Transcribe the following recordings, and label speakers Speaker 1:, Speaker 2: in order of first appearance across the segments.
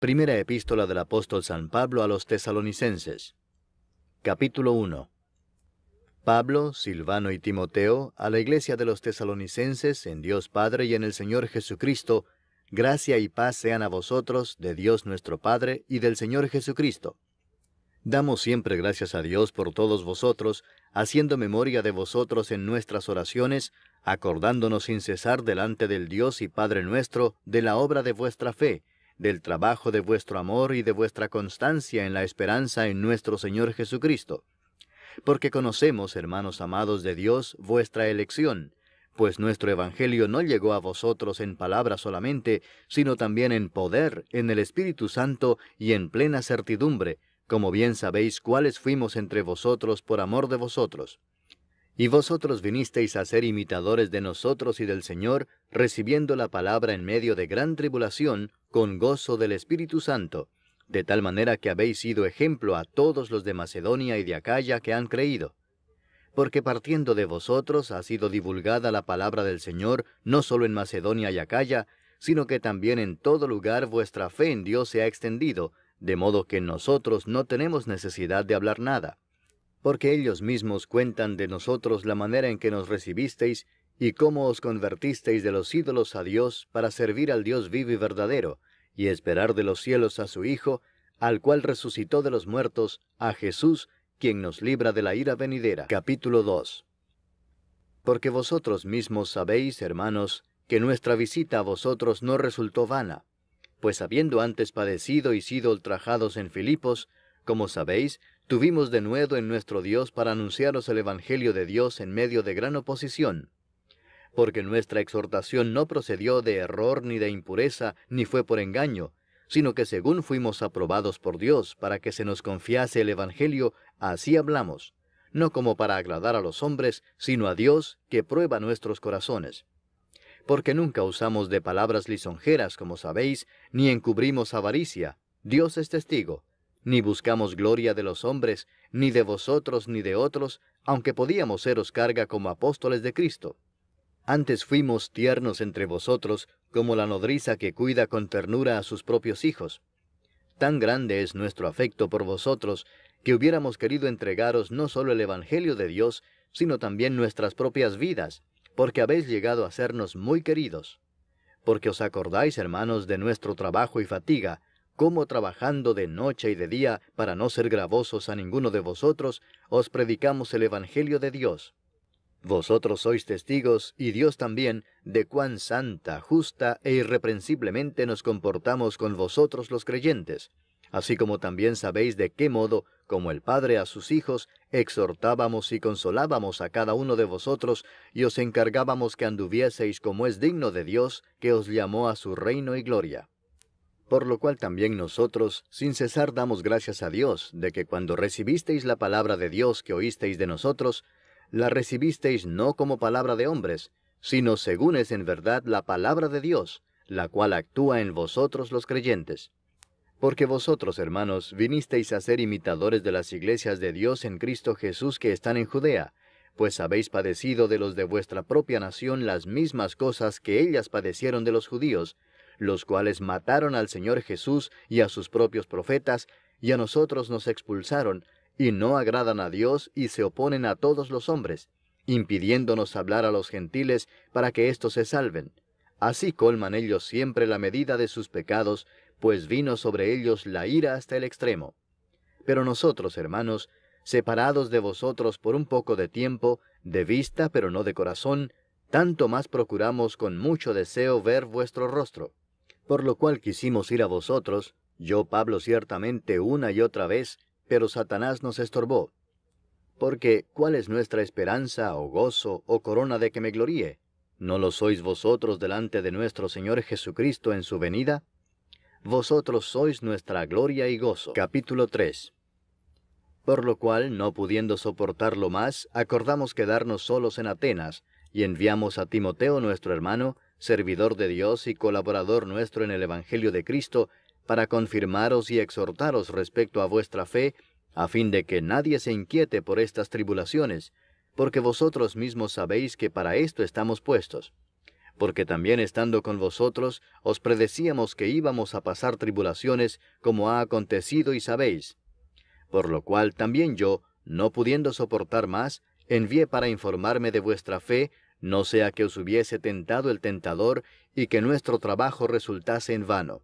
Speaker 1: Primera epístola del apóstol San Pablo a los tesalonicenses. Capítulo 1. Pablo, Silvano y Timoteo, a la iglesia de los tesalonicenses, en Dios Padre y en el Señor Jesucristo, gracia y paz sean a vosotros, de Dios nuestro Padre y del Señor Jesucristo. Damos siempre gracias a Dios por todos vosotros, haciendo memoria de vosotros en nuestras oraciones, acordándonos sin cesar delante del Dios y Padre nuestro de la obra de vuestra fe, del trabajo de vuestro amor y de vuestra constancia en la esperanza en nuestro Señor Jesucristo. Porque conocemos, hermanos amados de Dios, vuestra elección, pues nuestro Evangelio no llegó a vosotros en palabra solamente, sino también en poder, en el Espíritu Santo y en plena certidumbre, como bien sabéis cuáles fuimos entre vosotros por amor de vosotros. Y vosotros vinisteis a ser imitadores de nosotros y del Señor, recibiendo la palabra en medio de gran tribulación, con gozo del Espíritu Santo, de tal manera que habéis sido ejemplo a todos los de Macedonia y de Acaya que han creído. Porque partiendo de vosotros ha sido divulgada la palabra del Señor no solo en Macedonia y Acaya, sino que también en todo lugar vuestra fe en Dios se ha extendido, de modo que nosotros no tenemos necesidad de hablar nada. Porque ellos mismos cuentan de nosotros la manera en que nos recibisteis y cómo os convertisteis de los ídolos a Dios para servir al Dios vivo y verdadero, y esperar de los cielos a su Hijo, al cual resucitó de los muertos, a Jesús, quien nos libra de la ira venidera. Capítulo 2. Porque vosotros mismos sabéis, hermanos, que nuestra visita a vosotros no resultó vana, pues habiendo antes padecido y sido ultrajados en Filipos, como sabéis, tuvimos de nuevo en nuestro Dios para anunciaros el Evangelio de Dios en medio de gran oposición porque nuestra exhortación no procedió de error ni de impureza, ni fue por engaño, sino que según fuimos aprobados por Dios para que se nos confiase el Evangelio, así hablamos, no como para agradar a los hombres, sino a Dios que prueba nuestros corazones. Porque nunca usamos de palabras lisonjeras, como sabéis, ni encubrimos avaricia, Dios es testigo, ni buscamos gloria de los hombres, ni de vosotros ni de otros, aunque podíamos seros carga como apóstoles de Cristo. Antes fuimos tiernos entre vosotros, como la nodriza que cuida con ternura a sus propios hijos. Tan grande es nuestro afecto por vosotros, que hubiéramos querido entregaros no solo el Evangelio de Dios, sino también nuestras propias vidas, porque habéis llegado a sernos muy queridos. Porque os acordáis, hermanos, de nuestro trabajo y fatiga, cómo trabajando de noche y de día, para no ser gravosos a ninguno de vosotros, os predicamos el Evangelio de Dios. Vosotros sois testigos, y Dios también, de cuán santa, justa e irreprensiblemente nos comportamos con vosotros los creyentes, así como también sabéis de qué modo, como el Padre a sus hijos, exhortábamos y consolábamos a cada uno de vosotros, y os encargábamos que anduvieseis como es digno de Dios, que os llamó a su reino y gloria. Por lo cual también nosotros, sin cesar, damos gracias a Dios de que cuando recibisteis la palabra de Dios que oísteis de nosotros, la recibisteis no como palabra de hombres, sino según es en verdad la palabra de Dios, la cual actúa en vosotros los creyentes. Porque vosotros, hermanos, vinisteis a ser imitadores de las iglesias de Dios en Cristo Jesús que están en Judea, pues habéis padecido de los de vuestra propia nación las mismas cosas que ellas padecieron de los judíos, los cuales mataron al Señor Jesús y a sus propios profetas, y a nosotros nos expulsaron, y no agradan a Dios y se oponen a todos los hombres, impidiéndonos hablar a los gentiles para que éstos se salven. Así colman ellos siempre la medida de sus pecados, pues vino sobre ellos la ira hasta el extremo. Pero nosotros, hermanos, separados de vosotros por un poco de tiempo, de vista pero no de corazón, tanto más procuramos con mucho deseo ver vuestro rostro. Por lo cual quisimos ir a vosotros, yo Pablo ciertamente una y otra vez, pero Satanás nos estorbó. Porque, ¿cuál es nuestra esperanza o gozo o corona de que me gloríe? ¿No lo sois vosotros delante de nuestro Señor Jesucristo en su venida? Vosotros sois nuestra gloria y gozo. Capítulo 3. Por lo cual, no pudiendo soportarlo más, acordamos quedarnos solos en Atenas, y enviamos a Timoteo nuestro hermano, servidor de Dios y colaborador nuestro en el Evangelio de Cristo, para confirmaros y exhortaros respecto a vuestra fe, a fin de que nadie se inquiete por estas tribulaciones, porque vosotros mismos sabéis que para esto estamos puestos. Porque también estando con vosotros, os predecíamos que íbamos a pasar tribulaciones, como ha acontecido y sabéis. Por lo cual también yo, no pudiendo soportar más, envié para informarme de vuestra fe, no sea que os hubiese tentado el tentador y que nuestro trabajo resultase en vano.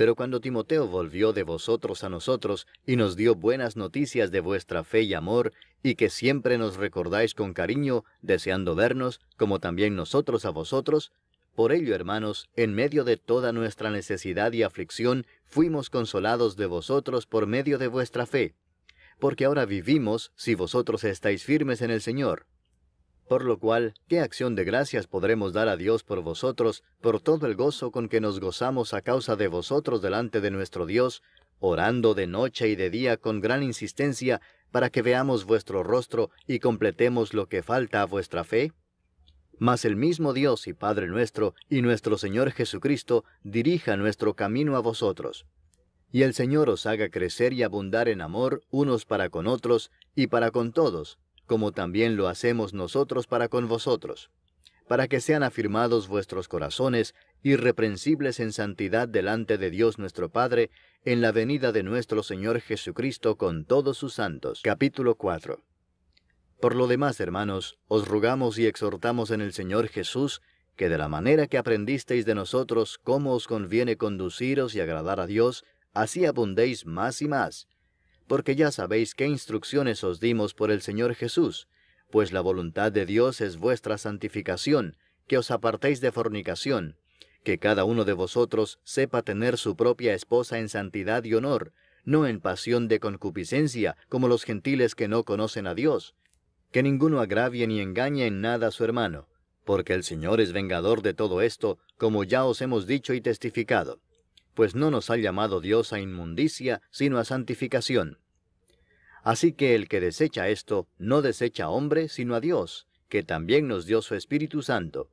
Speaker 1: Pero cuando Timoteo volvió de vosotros a nosotros y nos dio buenas noticias de vuestra fe y amor, y que siempre nos recordáis con cariño, deseando vernos, como también nosotros a vosotros, por ello, hermanos, en medio de toda nuestra necesidad y aflicción, fuimos consolados de vosotros por medio de vuestra fe. Porque ahora vivimos si vosotros estáis firmes en el Señor por lo cual, ¿qué acción de gracias podremos dar a Dios por vosotros, por todo el gozo con que nos gozamos a causa de vosotros delante de nuestro Dios, orando de noche y de día con gran insistencia, para que veamos vuestro rostro y completemos lo que falta a vuestra fe? Mas el mismo Dios y Padre nuestro y nuestro Señor Jesucristo dirija nuestro camino a vosotros. Y el Señor os haga crecer y abundar en amor unos para con otros y para con todos, como también lo hacemos nosotros para con vosotros, para que sean afirmados vuestros corazones irreprensibles en santidad delante de Dios nuestro Padre, en la venida de nuestro Señor Jesucristo con todos sus santos. Capítulo 4. Por lo demás, hermanos, os rogamos y exhortamos en el Señor Jesús, que de la manera que aprendisteis de nosotros cómo os conviene conduciros y agradar a Dios, así abundéis más y más, porque ya sabéis qué instrucciones os dimos por el Señor Jesús, pues la voluntad de Dios es vuestra santificación, que os apartéis de fornicación, que cada uno de vosotros sepa tener su propia esposa en santidad y honor, no en pasión de concupiscencia, como los gentiles que no conocen a Dios. Que ninguno agravie ni engañe en nada a su hermano, porque el Señor es vengador de todo esto, como ya os hemos dicho y testificado pues no nos ha llamado Dios a inmundicia, sino a santificación. Así que el que desecha esto, no desecha a hombre, sino a Dios, que también nos dio su Espíritu Santo.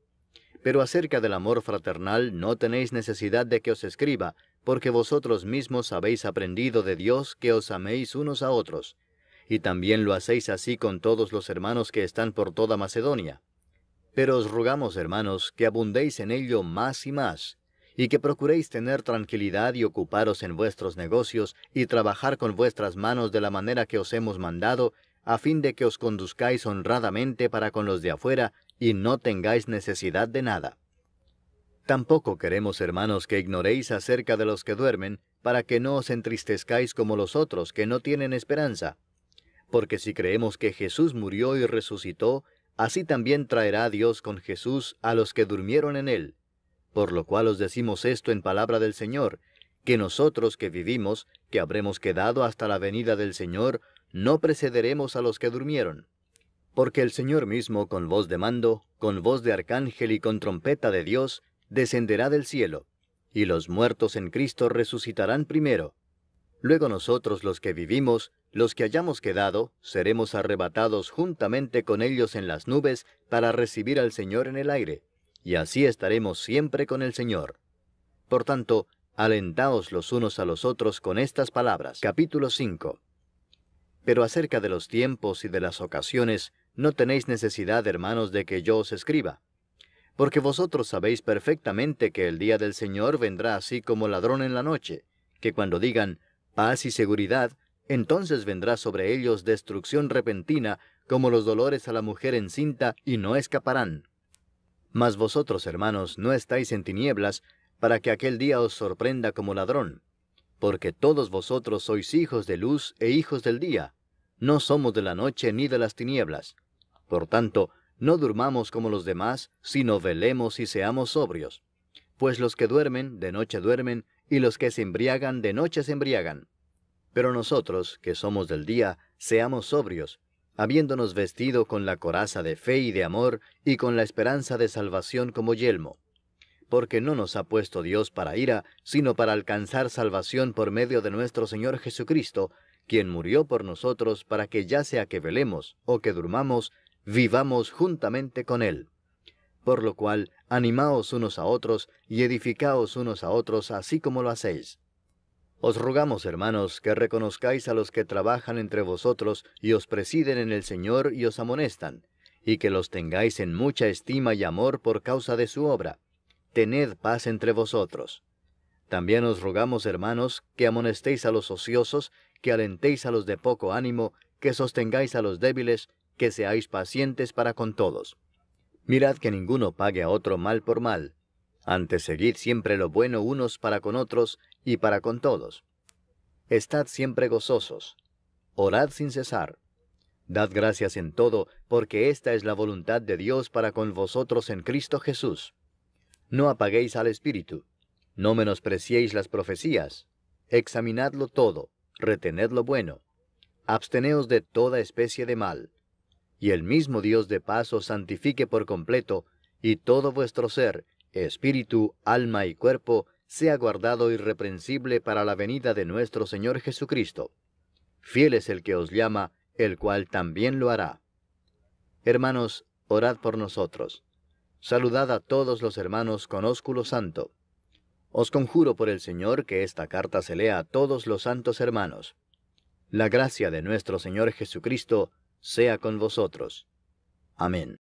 Speaker 1: Pero acerca del amor fraternal no tenéis necesidad de que os escriba, porque vosotros mismos habéis aprendido de Dios que os améis unos a otros, y también lo hacéis así con todos los hermanos que están por toda Macedonia. Pero os rogamos, hermanos, que abundéis en ello más y más, y que procuréis tener tranquilidad y ocuparos en vuestros negocios y trabajar con vuestras manos de la manera que os hemos mandado, a fin de que os conduzcáis honradamente para con los de afuera y no tengáis necesidad de nada. Tampoco queremos, hermanos, que ignoréis acerca de los que duermen, para que no os entristezcáis como los otros que no tienen esperanza. Porque si creemos que Jesús murió y resucitó, así también traerá Dios con Jesús a los que durmieron en él. Por lo cual os decimos esto en palabra del Señor, que nosotros que vivimos, que habremos quedado hasta la venida del Señor, no precederemos a los que durmieron. Porque el Señor mismo, con voz de mando, con voz de arcángel y con trompeta de Dios, descenderá del cielo, y los muertos en Cristo resucitarán primero. Luego nosotros los que vivimos, los que hayamos quedado, seremos arrebatados juntamente con ellos en las nubes para recibir al Señor en el aire y así estaremos siempre con el Señor. Por tanto, alentaos los unos a los otros con estas palabras. Capítulo 5. Pero acerca de los tiempos y de las ocasiones, no tenéis necesidad, hermanos, de que yo os escriba. Porque vosotros sabéis perfectamente que el día del Señor vendrá así como ladrón en la noche, que cuando digan paz y seguridad, entonces vendrá sobre ellos destrucción repentina, como los dolores a la mujer encinta, y no escaparán. Mas vosotros, hermanos, no estáis en tinieblas, para que aquel día os sorprenda como ladrón. Porque todos vosotros sois hijos de luz e hijos del día. No somos de la noche ni de las tinieblas. Por tanto, no durmamos como los demás, sino velemos y seamos sobrios. Pues los que duermen, de noche duermen, y los que se embriagan, de noche se embriagan. Pero nosotros, que somos del día, seamos sobrios, habiéndonos vestido con la coraza de fe y de amor y con la esperanza de salvación como yelmo. Porque no nos ha puesto Dios para ira, sino para alcanzar salvación por medio de nuestro Señor Jesucristo, quien murió por nosotros para que ya sea que velemos o que durmamos, vivamos juntamente con Él. Por lo cual, animaos unos a otros y edificaos unos a otros así como lo hacéis os rogamos, hermanos, que reconozcáis a los que trabajan entre vosotros y os presiden en el Señor y os amonestan, y que los tengáis en mucha estima y amor por causa de su obra. Tened paz entre vosotros. También os rogamos, hermanos, que amonestéis a los ociosos, que alentéis a los de poco ánimo, que sostengáis a los débiles, que seáis pacientes para con todos. Mirad que ninguno pague a otro mal por mal. Antes seguid siempre lo bueno unos para con otros y para con todos. Estad siempre gozosos. Orad sin cesar. Dad gracias en todo, porque esta es la voluntad de Dios para con vosotros en Cristo Jesús. No apaguéis al Espíritu. No menospreciéis las profecías. Examinadlo todo, retened lo bueno. Absteneos de toda especie de mal. Y el mismo Dios de paz os santifique por completo, y todo vuestro ser, espíritu, alma y cuerpo, sea guardado irreprensible para la venida de nuestro Señor Jesucristo. Fiel es el que os llama, el cual también lo hará. Hermanos, orad por nosotros. Saludad a todos los hermanos con ósculo santo. Os conjuro por el Señor que esta carta se lea a todos los santos hermanos. La gracia de nuestro Señor Jesucristo sea con vosotros. Amén.